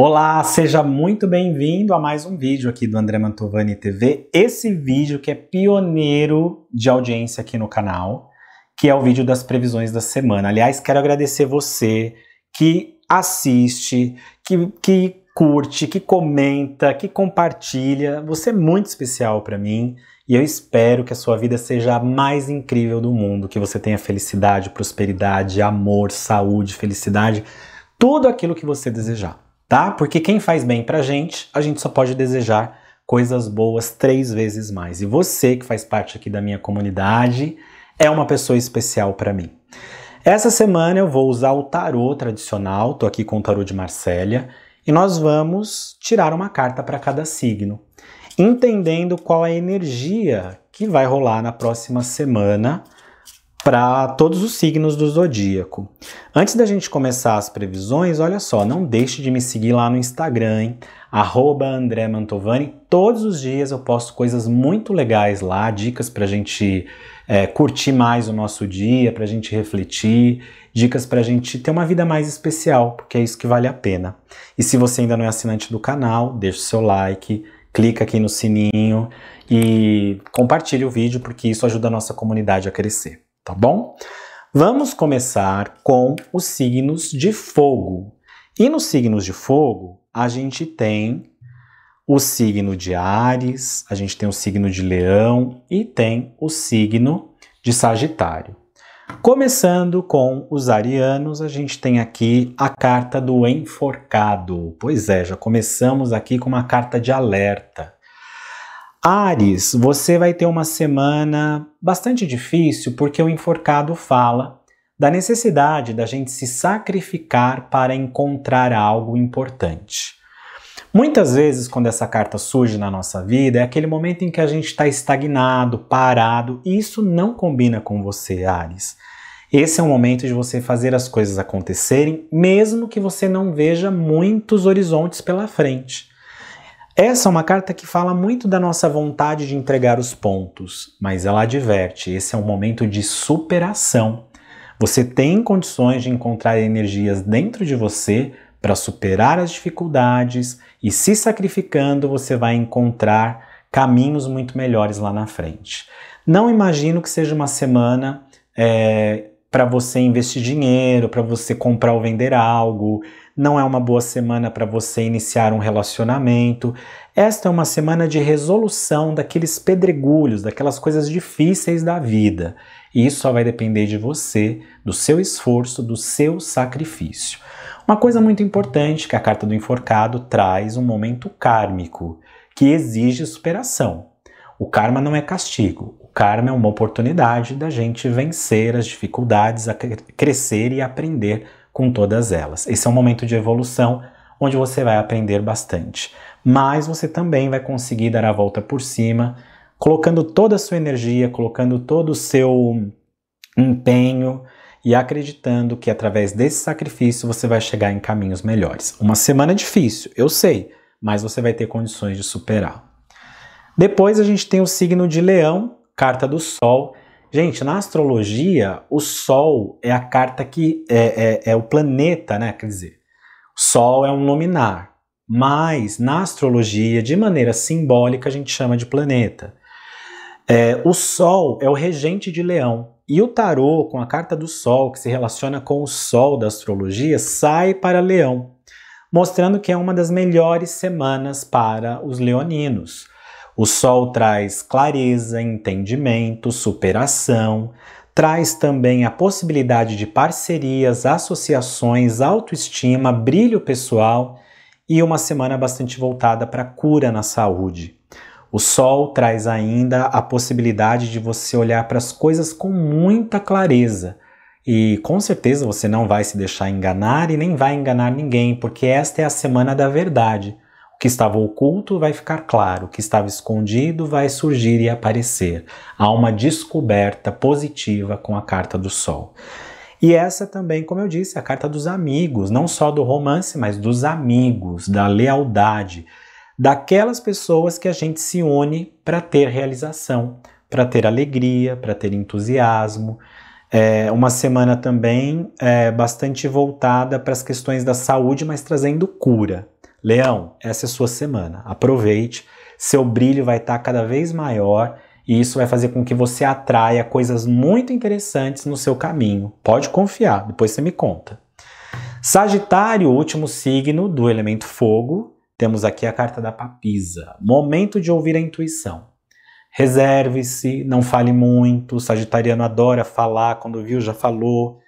Olá, seja muito bem-vindo a mais um vídeo aqui do André Mantovani TV. Esse vídeo que é pioneiro de audiência aqui no canal, que é o vídeo das previsões da semana. Aliás, quero agradecer você que assiste, que, que curte, que comenta, que compartilha. Você é muito especial para mim e eu espero que a sua vida seja a mais incrível do mundo, que você tenha felicidade, prosperidade, amor, saúde, felicidade, tudo aquilo que você desejar tá? Porque quem faz bem pra gente, a gente só pode desejar coisas boas três vezes mais. E você que faz parte aqui da minha comunidade é uma pessoa especial para mim. Essa semana eu vou usar o tarô tradicional, tô aqui com o tarô de Marsella, e nós vamos tirar uma carta para cada signo, entendendo qual é a energia que vai rolar na próxima semana para todos os signos do zodíaco. Antes da gente começar as previsões, olha só, não deixe de me seguir lá no Instagram, hein? arroba André Mantovani. Todos os dias eu posto coisas muito legais lá, dicas para a gente é, curtir mais o nosso dia, para a gente refletir, dicas para a gente ter uma vida mais especial, porque é isso que vale a pena. E se você ainda não é assinante do canal, deixe seu like, clica aqui no sininho e compartilhe o vídeo, porque isso ajuda a nossa comunidade a crescer tá bom? Vamos começar com os signos de fogo. E nos signos de fogo, a gente tem o signo de Ares, a gente tem o signo de Leão e tem o signo de Sagitário. Começando com os arianos, a gente tem aqui a carta do enforcado. Pois é, já começamos aqui com uma carta de alerta. Ares, você vai ter uma semana bastante difícil porque o enforcado fala da necessidade da gente se sacrificar para encontrar algo importante. Muitas vezes, quando essa carta surge na nossa vida, é aquele momento em que a gente está estagnado, parado, e isso não combina com você, Ares. Esse é o momento de você fazer as coisas acontecerem, mesmo que você não veja muitos horizontes pela frente. Essa é uma carta que fala muito da nossa vontade de entregar os pontos, mas ela adverte: esse é um momento de superação. Você tem condições de encontrar energias dentro de você para superar as dificuldades e, se sacrificando, você vai encontrar caminhos muito melhores lá na frente. Não imagino que seja uma semana é, eh, para você investir dinheiro, para você comprar ou vender algo não é uma boa semana para você iniciar um relacionamento. Esta é uma semana de resolução daqueles pedregulhos, daquelas coisas difíceis da vida. E isso só vai depender de você, do seu esforço, do seu sacrifício. Uma coisa muito importante que a carta do enforcado traz um momento kármico que exige superação. O karma não é castigo, o karma é uma oportunidade da gente vencer as dificuldades, crescer e aprender com todas elas. Esse é um momento de evolução onde você vai aprender bastante, mas você também vai conseguir dar a volta por cima, colocando toda a sua energia, colocando todo o seu empenho e acreditando que através desse sacrifício você vai chegar em caminhos melhores. Uma semana difícil, eu sei, mas você vai ter condições de superar. Depois a gente tem o signo de Leão, carta do Sol, Gente, na astrologia, o Sol é a carta que é, é, é o planeta, né? Quer dizer, Sol é um luminar, mas na astrologia, de maneira simbólica, a gente chama de planeta. É, o Sol é o regente de Leão. E o tarô, com a carta do Sol, que se relaciona com o Sol da astrologia, sai para Leão, mostrando que é uma das melhores semanas para os leoninos. O sol traz clareza, entendimento, superação, traz também a possibilidade de parcerias, associações, autoestima, brilho pessoal e uma semana bastante voltada para cura na saúde. O sol traz ainda a possibilidade de você olhar para as coisas com muita clareza. E com certeza você não vai se deixar enganar e nem vai enganar ninguém, porque esta é a semana da verdade. O que estava oculto vai ficar claro, o que estava escondido vai surgir e aparecer. Há uma descoberta positiva com a carta do Sol. E essa também, como eu disse, é a carta dos amigos, não só do romance, mas dos amigos, da lealdade, daquelas pessoas que a gente se une para ter realização, para ter alegria, para ter entusiasmo. É uma semana também é, bastante voltada para as questões da saúde, mas trazendo cura. Leão, essa é sua semana. Aproveite, seu brilho vai estar tá cada vez maior e isso vai fazer com que você atraia coisas muito interessantes no seu caminho. Pode confiar, depois você me conta. Sagitário, último signo do elemento fogo, temos aqui a carta da papisa. Momento de ouvir a intuição. Reserve-se, não fale muito. O sagitariano adora falar, quando viu já falou.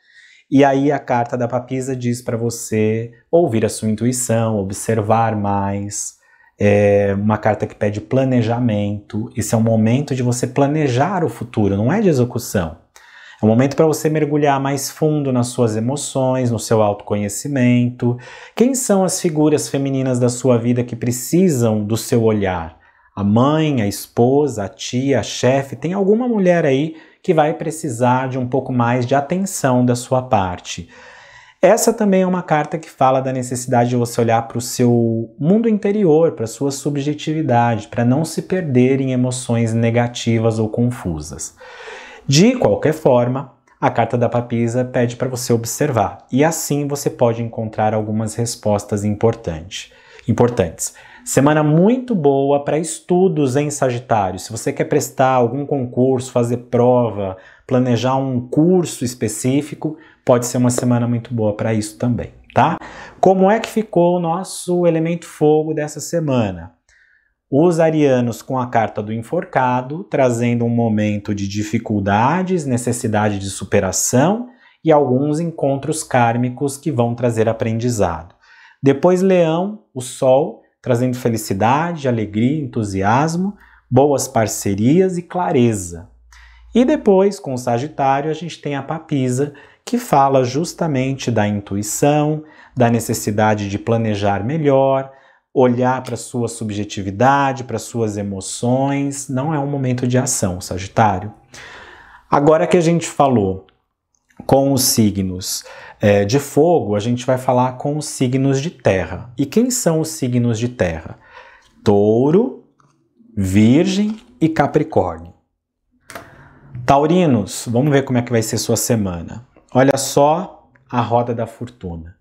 E aí a carta da papisa diz para você ouvir a sua intuição, observar mais. É uma carta que pede planejamento. Esse é um momento de você planejar o futuro, não é de execução. É um momento para você mergulhar mais fundo nas suas emoções, no seu autoconhecimento. Quem são as figuras femininas da sua vida que precisam do seu olhar? A mãe, a esposa, a tia, a chefe? Tem alguma mulher aí que vai precisar de um pouco mais de atenção da sua parte. Essa também é uma carta que fala da necessidade de você olhar para o seu mundo interior, para sua subjetividade, para não se perder em emoções negativas ou confusas. De qualquer forma, a carta da papisa pede para você observar e assim você pode encontrar algumas respostas importantes. Importantes. Semana muito boa para estudos em Sagitário. Se você quer prestar algum concurso, fazer prova, planejar um curso específico, pode ser uma semana muito boa para isso também, tá? Como é que ficou o nosso elemento fogo dessa semana? Os arianos com a carta do enforcado, trazendo um momento de dificuldades, necessidade de superação e alguns encontros kármicos que vão trazer aprendizado. Depois, Leão, o Sol, trazendo felicidade, alegria, entusiasmo, boas parcerias e clareza. E depois, com o Sagitário, a gente tem a Papisa, que fala justamente da intuição, da necessidade de planejar melhor, olhar para sua subjetividade, para suas emoções. Não é um momento de ação, Sagitário. Agora que a gente falou com os signos é, de fogo, a gente vai falar com os signos de terra. E quem são os signos de terra? Touro, Virgem e Capricórnio. Taurinos, vamos ver como é que vai ser sua semana. Olha só a roda da fortuna.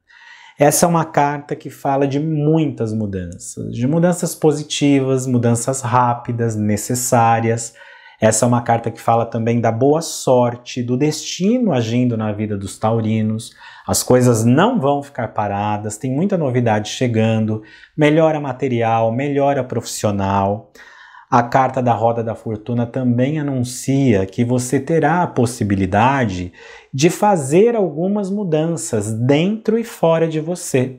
Essa é uma carta que fala de muitas mudanças, de mudanças positivas, mudanças rápidas, necessárias, essa é uma carta que fala também da boa sorte, do destino agindo na vida dos taurinos. As coisas não vão ficar paradas, tem muita novidade chegando, melhora material, melhora profissional. A carta da Roda da Fortuna também anuncia que você terá a possibilidade de fazer algumas mudanças dentro e fora de você.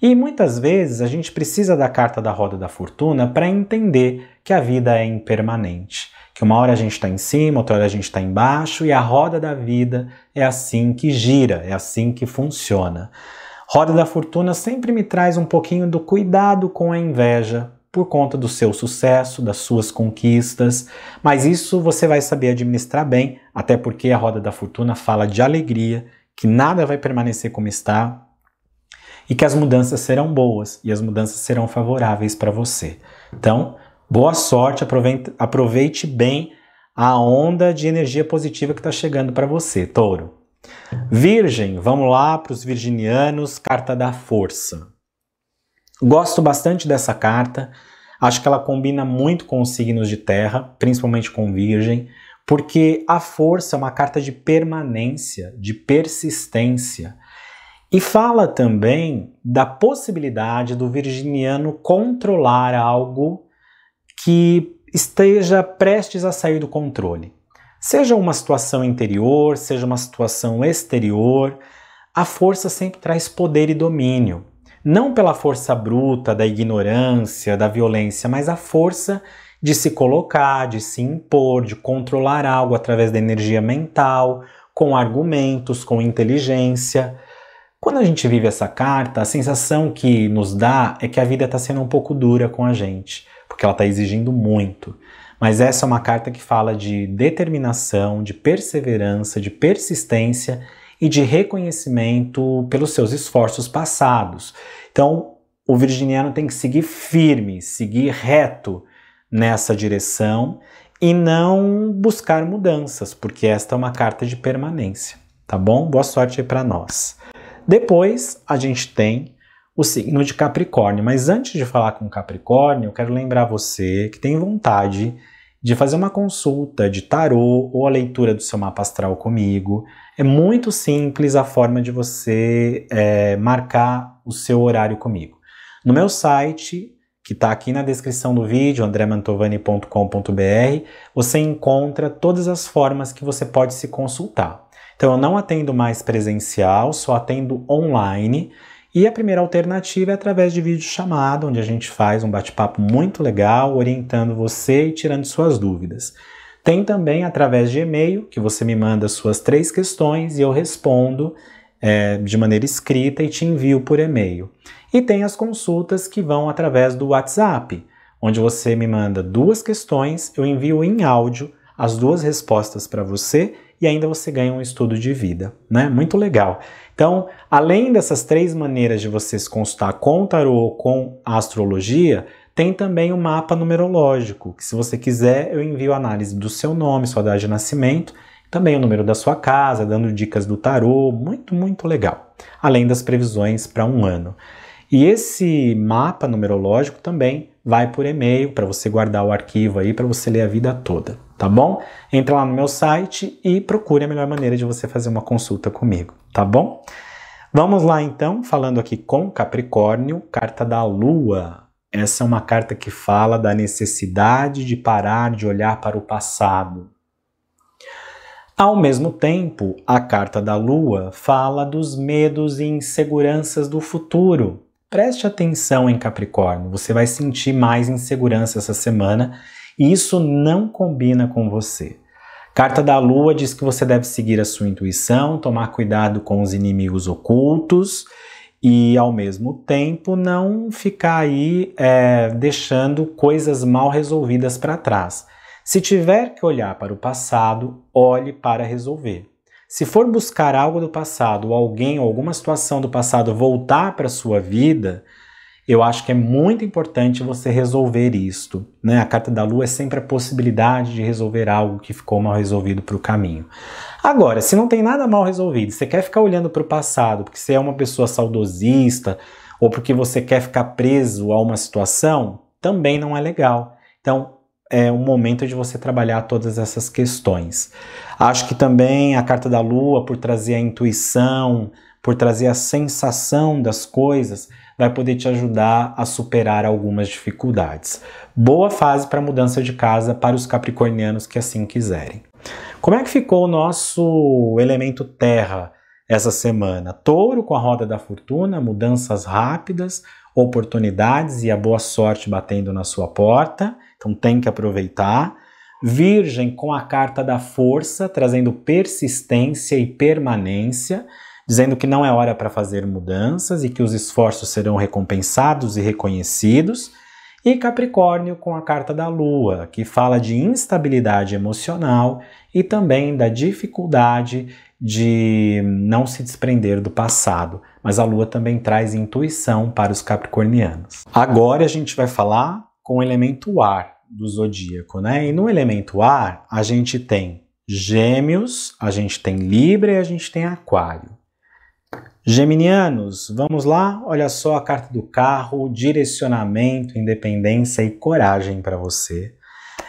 E muitas vezes a gente precisa da carta da Roda da Fortuna para entender que a vida é impermanente que uma hora a gente está em cima, outra hora a gente está embaixo, e a roda da vida é assim que gira, é assim que funciona. Roda da Fortuna sempre me traz um pouquinho do cuidado com a inveja por conta do seu sucesso, das suas conquistas, mas isso você vai saber administrar bem, até porque a Roda da Fortuna fala de alegria, que nada vai permanecer como está e que as mudanças serão boas e as mudanças serão favoráveis para você. Então, Boa sorte, aproveite, bem a onda de energia positiva que está chegando para você, touro. Virgem, vamos lá para os virginianos, carta da força. Gosto bastante dessa carta, acho que ela combina muito com os signos de terra, principalmente com Virgem, porque a força é uma carta de permanência, de persistência. E fala também da possibilidade do virginiano controlar algo que esteja prestes a sair do controle. Seja uma situação interior, seja uma situação exterior, a força sempre traz poder e domínio. Não pela força bruta, da ignorância, da violência, mas a força de se colocar, de se impor, de controlar algo através da energia mental, com argumentos, com inteligência. Quando a gente vive essa carta, a sensação que nos dá é que a vida está sendo um pouco dura com a gente porque ela está exigindo muito. Mas essa é uma carta que fala de determinação, de perseverança, de persistência e de reconhecimento pelos seus esforços passados. Então, o virginiano tem que seguir firme, seguir reto nessa direção e não buscar mudanças, porque esta é uma carta de permanência, tá bom? Boa sorte aí para nós. Depois a gente tem o signo de Capricórnio. Mas antes de falar com Capricórnio, eu quero lembrar você que tem vontade de fazer uma consulta de tarô ou a leitura do seu mapa astral comigo. É muito simples a forma de você é, marcar o seu horário comigo. No meu site, que está aqui na descrição do vídeo, andremantovani.com.br, você encontra todas as formas que você pode se consultar. Então, eu não atendo mais presencial, só atendo online. E a primeira alternativa é através de vídeo chamada, onde a gente faz um bate-papo muito legal, orientando você e tirando suas dúvidas. Tem também através de e-mail, que você me manda suas três questões e eu respondo é, de maneira escrita e te envio por e-mail. E tem as consultas que vão através do WhatsApp, onde você me manda duas questões, eu envio em áudio as duas respostas para você e ainda você ganha um estudo de vida, né? Muito legal. Então, além dessas três maneiras de você se consultar com o tarô ou com astrologia, tem também o um mapa numerológico, que se você quiser, eu envio a análise do seu nome, sua data de nascimento, também o número da sua casa, dando dicas do tarô, muito, muito legal. Além das previsões para um ano. E esse mapa numerológico também vai por e-mail para você guardar o arquivo aí para você ler a vida toda tá bom? Entra lá no meu site e procure a melhor maneira de você fazer uma consulta comigo, tá bom? Vamos lá então, falando aqui com Capricórnio, carta da Lua. Essa é uma carta que fala da necessidade de parar de olhar para o passado. Ao mesmo tempo, a carta da Lua fala dos medos e inseguranças do futuro. Preste atenção em Capricórnio, você vai sentir mais insegurança essa semana isso não combina com você. Carta da Lua diz que você deve seguir a sua intuição, tomar cuidado com os inimigos ocultos e, ao mesmo tempo, não ficar aí é, deixando coisas mal resolvidas para trás. Se tiver que olhar para o passado, olhe para resolver. Se for buscar algo do passado, ou alguém ou alguma situação do passado voltar para sua vida, eu acho que é muito importante você resolver isto. Né? A carta da lua é sempre a possibilidade de resolver algo que ficou mal resolvido para o caminho. Agora, se não tem nada mal resolvido, você quer ficar olhando para o passado porque você é uma pessoa saudosista ou porque você quer ficar preso a uma situação, também não é legal. Então, é o momento de você trabalhar todas essas questões. Acho que também a carta da lua, por trazer a intuição, por trazer a sensação das coisas, vai poder te ajudar a superar algumas dificuldades. Boa fase para mudança de casa para os capricornianos que assim quiserem. Como é que ficou o nosso elemento terra essa semana? Touro com a roda da fortuna, mudanças rápidas, oportunidades e a boa sorte batendo na sua porta, então tem que aproveitar. Virgem com a carta da força, trazendo persistência e permanência dizendo que não é hora para fazer mudanças e que os esforços serão recompensados e reconhecidos. E Capricórnio com a carta da Lua, que fala de instabilidade emocional e também da dificuldade de não se desprender do passado, mas a lua também traz intuição para os capricornianos. Agora a gente vai falar com o elemento ar do zodíaco, né? E no elemento ar a gente tem Gêmeos, a gente tem Libra e a gente tem Aquário. Geminianos, vamos lá? Olha só a carta do carro, direcionamento, independência e coragem para você.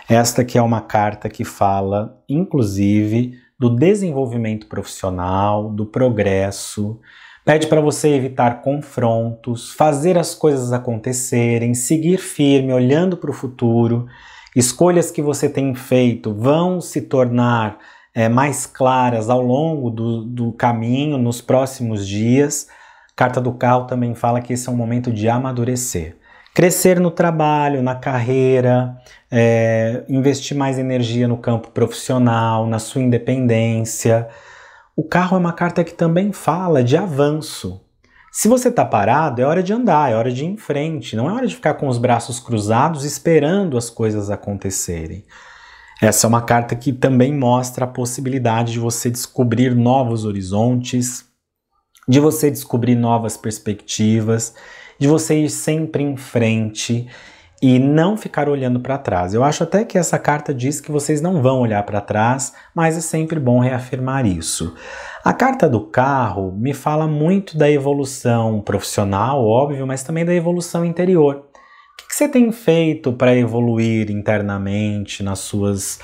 Esta aqui é uma carta que fala, inclusive, do desenvolvimento profissional, do progresso. Pede para você evitar confrontos, fazer as coisas acontecerem, seguir firme, olhando para o futuro. Escolhas que você tem feito vão se tornar é, mais claras ao longo do, do caminho, nos próximos dias. Carta do Carro também fala que esse é um momento de amadurecer. Crescer no trabalho, na carreira, é, investir mais energia no campo profissional, na sua independência. O carro é uma carta que também fala de avanço. Se você está parado, é hora de andar, é hora de ir em frente, não é hora de ficar com os braços cruzados esperando as coisas acontecerem. Essa é uma carta que também mostra a possibilidade de você descobrir novos horizontes, de você descobrir novas perspectivas, de você ir sempre em frente e não ficar olhando para trás. Eu acho até que essa carta diz que vocês não vão olhar para trás, mas é sempre bom reafirmar isso. A carta do carro me fala muito da evolução profissional, óbvio, mas também da evolução interior que você tem feito para evoluir internamente nas suas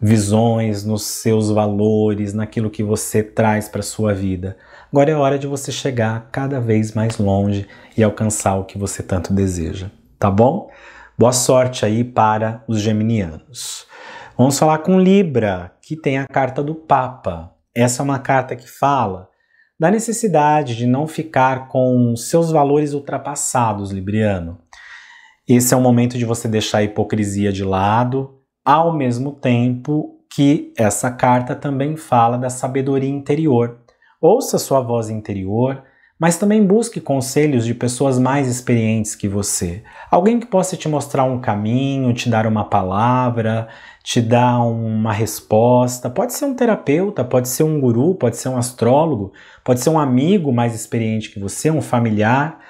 visões, nos seus valores, naquilo que você traz para sua vida? Agora é hora de você chegar cada vez mais longe e alcançar o que você tanto deseja, tá bom? Boa sorte aí para os geminianos. Vamos falar com Libra, que tem a carta do Papa. Essa é uma carta que fala da necessidade de não ficar com seus valores ultrapassados, Libriano. Esse é o momento de você deixar a hipocrisia de lado, ao mesmo tempo que essa carta também fala da sabedoria interior. Ouça sua voz interior, mas também busque conselhos de pessoas mais experientes que você. Alguém que possa te mostrar um caminho, te dar uma palavra, te dar uma resposta. Pode ser um terapeuta, pode ser um guru, pode ser um astrólogo, pode ser um amigo mais experiente que você, um familiar.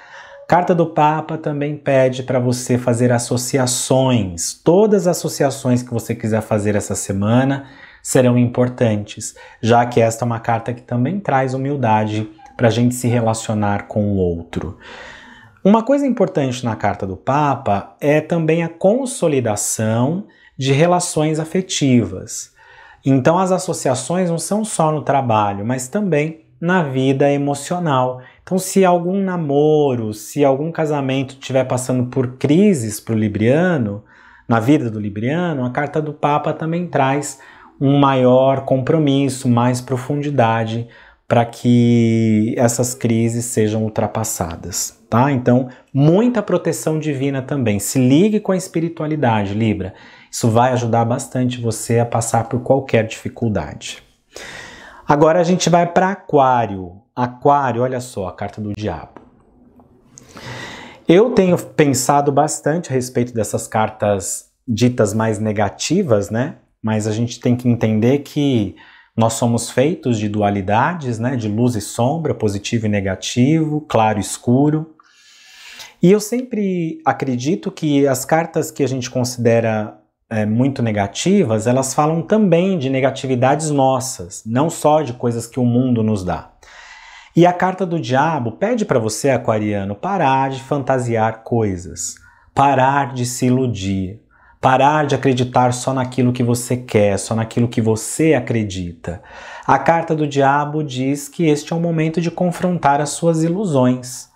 Carta do Papa também pede para você fazer associações. Todas as associações que você quiser fazer essa semana serão importantes, já que esta é uma carta que também traz humildade para a gente se relacionar com o outro. Uma coisa importante na carta do Papa é também a consolidação de relações afetivas. Então, as associações não são só no trabalho, mas também na vida emocional. Então, se algum namoro, se algum casamento estiver passando por crises para o Libriano, na vida do Libriano, a carta do Papa também traz um maior compromisso, mais profundidade para que essas crises sejam ultrapassadas, tá? Então, muita proteção divina também. Se ligue com a espiritualidade, Libra. Isso vai ajudar bastante você a passar por qualquer dificuldade. Agora a gente vai para Aquário. Aquário, olha só, a carta do diabo. Eu tenho pensado bastante a respeito dessas cartas ditas mais negativas, né? Mas a gente tem que entender que nós somos feitos de dualidades, né? De luz e sombra, positivo e negativo, claro e escuro. E eu sempre acredito que as cartas que a gente considera é, muito negativas, elas falam também de negatividades nossas, não só de coisas que o mundo nos dá. E a carta do diabo pede para você, aquariano, parar de fantasiar coisas, parar de se iludir, parar de acreditar só naquilo que você quer, só naquilo que você acredita. A carta do diabo diz que este é o momento de confrontar as suas ilusões.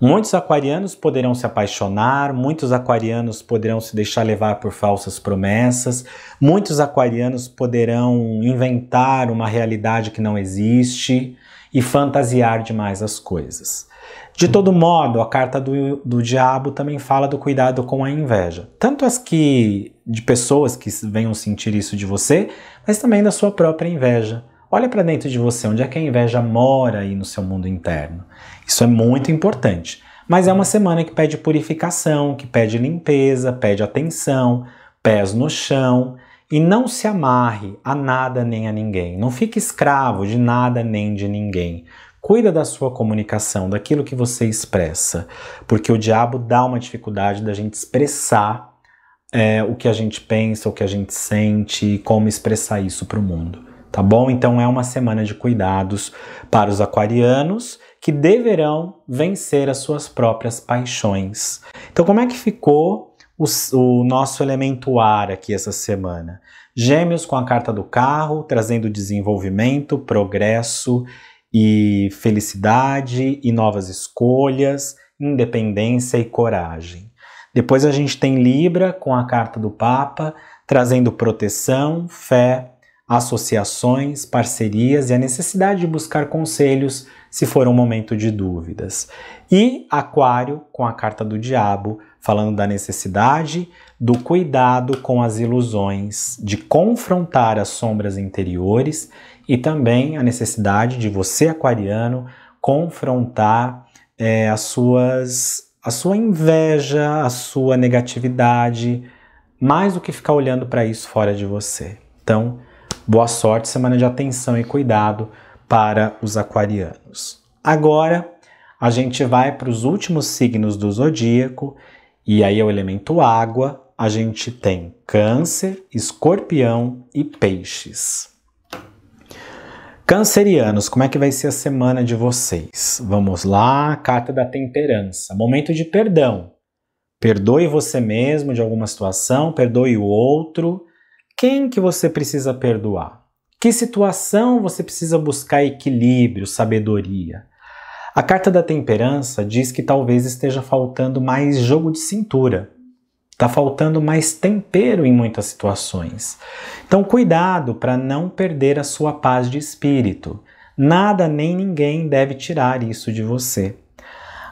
Muitos aquarianos poderão se apaixonar, muitos aquarianos poderão se deixar levar por falsas promessas, muitos aquarianos poderão inventar uma realidade que não existe e fantasiar demais as coisas. De todo modo, a carta do, do diabo também fala do cuidado com a inveja. Tanto as que de pessoas que venham sentir isso de você, mas também da sua própria inveja. Olha para dentro de você, onde é que a inveja mora aí no seu mundo interno. Isso é muito importante. Mas é uma semana que pede purificação, que pede limpeza, pede atenção, pés no chão. E não se amarre a nada nem a ninguém. Não fique escravo de nada nem de ninguém. Cuida da sua comunicação, daquilo que você expressa, porque o diabo dá uma dificuldade da gente expressar é, o que a gente pensa, o que a gente sente e como expressar isso para o mundo. Tá bom? Então é uma semana de cuidados para os aquarianos que deverão vencer as suas próprias paixões. Então, como é que ficou o, o nosso elemento ar aqui essa semana. Gêmeos com a carta do carro, trazendo desenvolvimento, progresso e felicidade e novas escolhas, independência e coragem. Depois a gente tem Libra com a carta do Papa, trazendo proteção, fé, associações, parcerias e a necessidade de buscar conselhos se for um momento de dúvidas. E Aquário com a carta do Diabo, falando da necessidade do cuidado com as ilusões, de confrontar as sombras interiores e também a necessidade de você, aquariano, confrontar é, as suas, a sua inveja, a sua negatividade, mais do que ficar olhando para isso fora de você. Então, boa sorte, semana de atenção e cuidado para os aquarianos. Agora, a gente vai para os últimos signos do zodíaco e aí é o elemento água, a gente tem câncer, escorpião e peixes. Cancerianos, como é que vai ser a semana de vocês? Vamos lá, carta da temperança, momento de perdão. Perdoe você mesmo de alguma situação, perdoe o outro. Quem que você precisa perdoar? Que situação você precisa buscar equilíbrio, sabedoria? A carta da temperança diz que talvez esteja faltando mais jogo de cintura, está faltando mais tempero em muitas situações. Então, cuidado para não perder a sua paz de espírito. Nada nem ninguém deve tirar isso de você.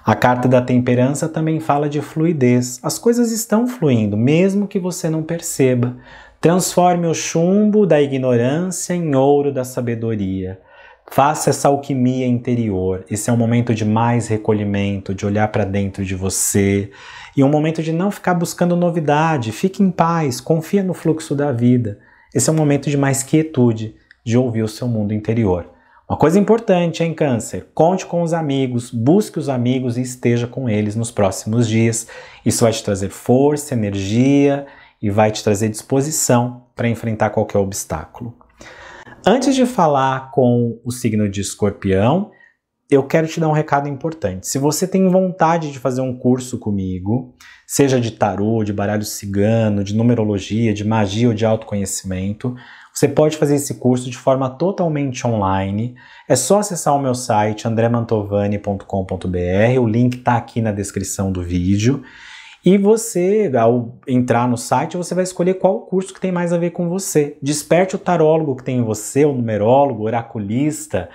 A carta da temperança também fala de fluidez. As coisas estão fluindo, mesmo que você não perceba. Transforme o chumbo da ignorância em ouro da sabedoria. Faça essa alquimia interior. Esse é um momento de mais recolhimento, de olhar para dentro de você e é um momento de não ficar buscando novidade. Fique em paz, confia no fluxo da vida. Esse é um momento de mais quietude, de ouvir o seu mundo interior. Uma coisa importante, hein, Câncer? Conte com os amigos, busque os amigos e esteja com eles nos próximos dias. Isso vai te trazer força, energia e vai te trazer disposição para enfrentar qualquer obstáculo. Antes de falar com o signo de escorpião, eu quero te dar um recado importante. Se você tem vontade de fazer um curso comigo, seja de tarô, de baralho cigano, de numerologia, de magia ou de autoconhecimento, você pode fazer esse curso de forma totalmente online. É só acessar o meu site andremantovani.com.br, o link está aqui na descrição do vídeo. E você, ao entrar no site, você vai escolher qual curso que tem mais a ver com você. Desperte o tarólogo que tem em você, o numerólogo, o oraculista.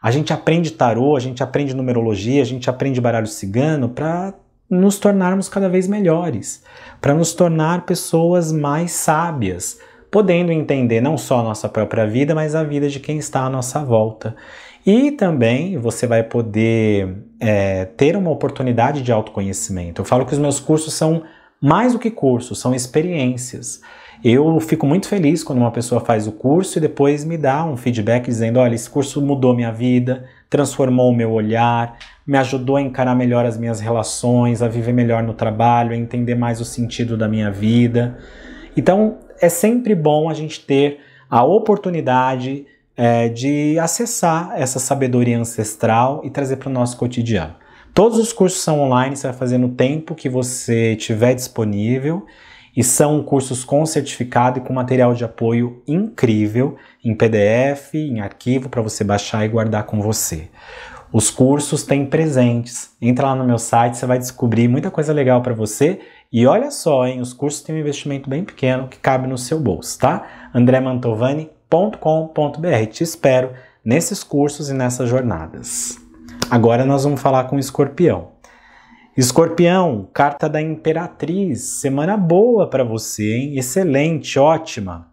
A gente aprende tarô, a gente aprende numerologia, a gente aprende baralho cigano para nos tornarmos cada vez melhores, para nos tornar pessoas mais sábias, podendo entender não só a nossa própria vida, mas a vida de quem está à nossa volta. E também você vai poder é, ter uma oportunidade de autoconhecimento. Eu falo que os meus cursos são mais do que cursos, são experiências. Eu fico muito feliz quando uma pessoa faz o curso e depois me dá um feedback dizendo: olha, esse curso mudou minha vida, transformou o meu olhar, me ajudou a encarar melhor as minhas relações, a viver melhor no trabalho, a entender mais o sentido da minha vida. Então, é sempre bom a gente ter a oportunidade é, de acessar essa sabedoria ancestral e trazer para o nosso cotidiano. Todos os cursos são online, você vai fazer no tempo que você tiver disponível e são cursos com certificado e com material de apoio incrível em PDF, em arquivo para você baixar e guardar com você. Os cursos têm presentes. Entra lá no meu site, você vai descobrir muita coisa legal para você. E olha só, hein, os cursos têm um investimento bem pequeno que cabe no seu bolso, tá? André Mantovani www.cursosintegral.com.br. Te espero nesses cursos e nessas jornadas. Agora nós vamos falar com Escorpião. Escorpião, carta da Imperatriz, semana boa para você, hein? Excelente, ótima.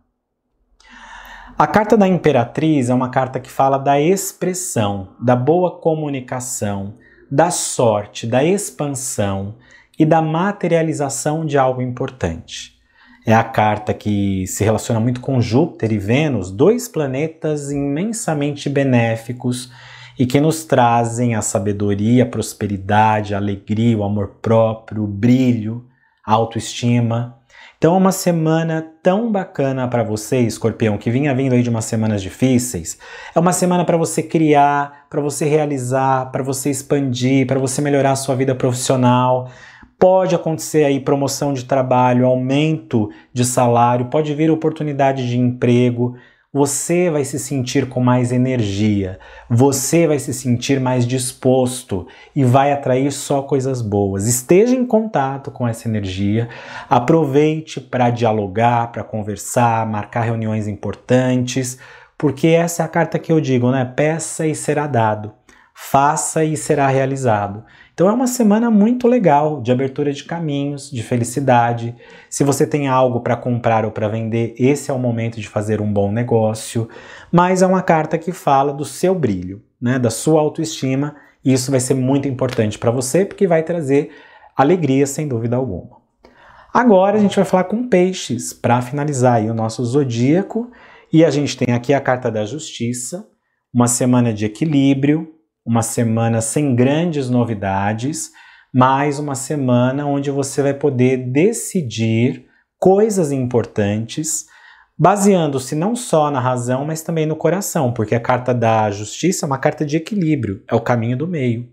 A carta da Imperatriz é uma carta que fala da expressão, da boa comunicação, da sorte, da expansão e da materialização de algo importante é a carta que se relaciona muito com Júpiter e Vênus, dois planetas imensamente benéficos e que nos trazem a sabedoria, a prosperidade, a alegria, o amor próprio, o brilho, a autoestima. Então, é uma semana tão bacana para você, escorpião, que vinha vindo aí de umas semanas difíceis. É uma semana para você criar, para você realizar, para você expandir, para você melhorar a sua vida profissional, Pode acontecer aí promoção de trabalho, aumento de salário, pode vir oportunidade de emprego. Você vai se sentir com mais energia, você vai se sentir mais disposto e vai atrair só coisas boas. Esteja em contato com essa energia, aproveite para dialogar, para conversar, marcar reuniões importantes, porque essa é a carta que eu digo, né? Peça e será dado faça e será realizado. Então é uma semana muito legal de abertura de caminhos, de felicidade. Se você tem algo para comprar ou para vender, esse é o momento de fazer um bom negócio. Mas é uma carta que fala do seu brilho, né, da sua autoestima. E isso vai ser muito importante para você porque vai trazer alegria sem dúvida alguma. Agora a gente vai falar com peixes para finalizar o nosso zodíaco e a gente tem aqui a carta da justiça, uma semana de equilíbrio, uma semana sem grandes novidades, mas uma semana onde você vai poder decidir coisas importantes, baseando-se não só na razão, mas também no coração, porque a carta da justiça é uma carta de equilíbrio, é o caminho do meio.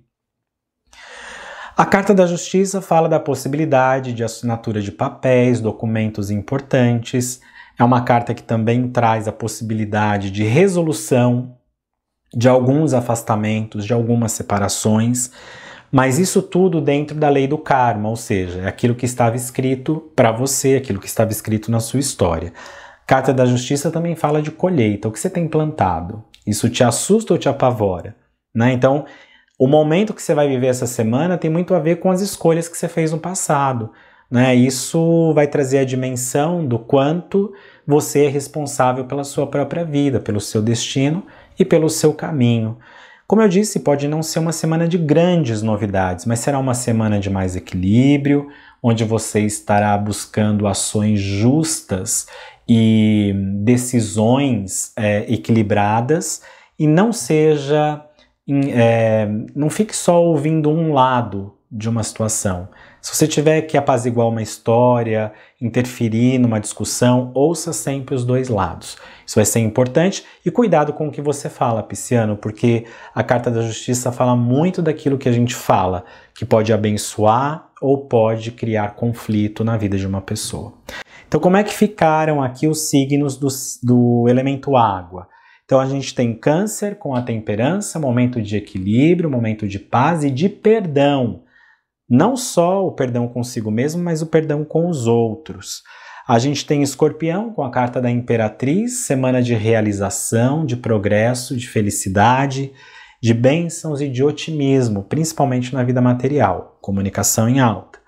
A Carta da Justiça fala da possibilidade de assinatura de papéis, documentos importantes. É uma carta que também traz a possibilidade de resolução de alguns afastamentos, de algumas separações, mas isso tudo dentro da lei do karma, ou seja, é aquilo que estava escrito para você, aquilo que estava escrito na sua história. Carta da Justiça também fala de colheita, o que você tem plantado. Isso te assusta ou te apavora? Né? Então, o momento que você vai viver essa semana tem muito a ver com as escolhas que você fez no passado. Né? Isso vai trazer a dimensão do quanto você é responsável pela sua própria vida, pelo seu destino e pelo seu caminho. Como eu disse, pode não ser uma semana de grandes novidades, mas será uma semana de mais equilíbrio, onde você estará buscando ações justas e decisões é, equilibradas e não seja, é, não fique só ouvindo um lado de uma situação. Se você tiver que apaziguar uma história, interferir numa discussão, ouça sempre os dois lados. Isso vai ser importante e cuidado com o que você fala, Pisciano, porque a Carta da Justiça fala muito daquilo que a gente fala, que pode abençoar ou pode criar conflito na vida de uma pessoa. Então, como é que ficaram aqui os signos do, do elemento água? Então a gente tem câncer com a temperança, momento de equilíbrio, momento de paz e de perdão. Não só o perdão consigo mesmo, mas o perdão com os outros. A gente tem Escorpião com a carta da Imperatriz, semana de realização, de progresso, de felicidade, de bênçãos e de otimismo, principalmente na vida material, comunicação em alta.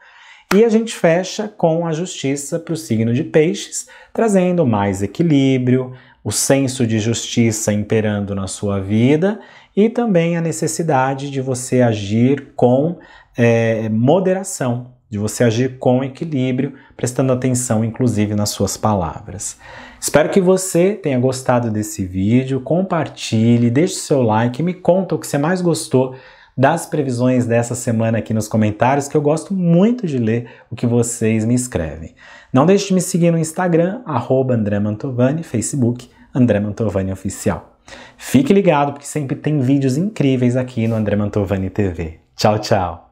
E a gente fecha com a justiça para o signo de Peixes, trazendo mais equilíbrio, o senso de justiça imperando na sua vida e também a necessidade de você agir com é, moderação, de você agir com equilíbrio, prestando atenção inclusive nas suas palavras. Espero que você tenha gostado desse vídeo, compartilhe, deixe seu like, me conta o que você mais gostou das previsões dessa semana aqui nos comentários, que eu gosto muito de ler o que vocês me escrevem. Não deixe de me seguir no Instagram, arroba André Mantovani, Facebook, André Mantovani Oficial. Fique ligado, porque sempre tem vídeos incríveis aqui no André Mantovani TV. Tchau, tchau!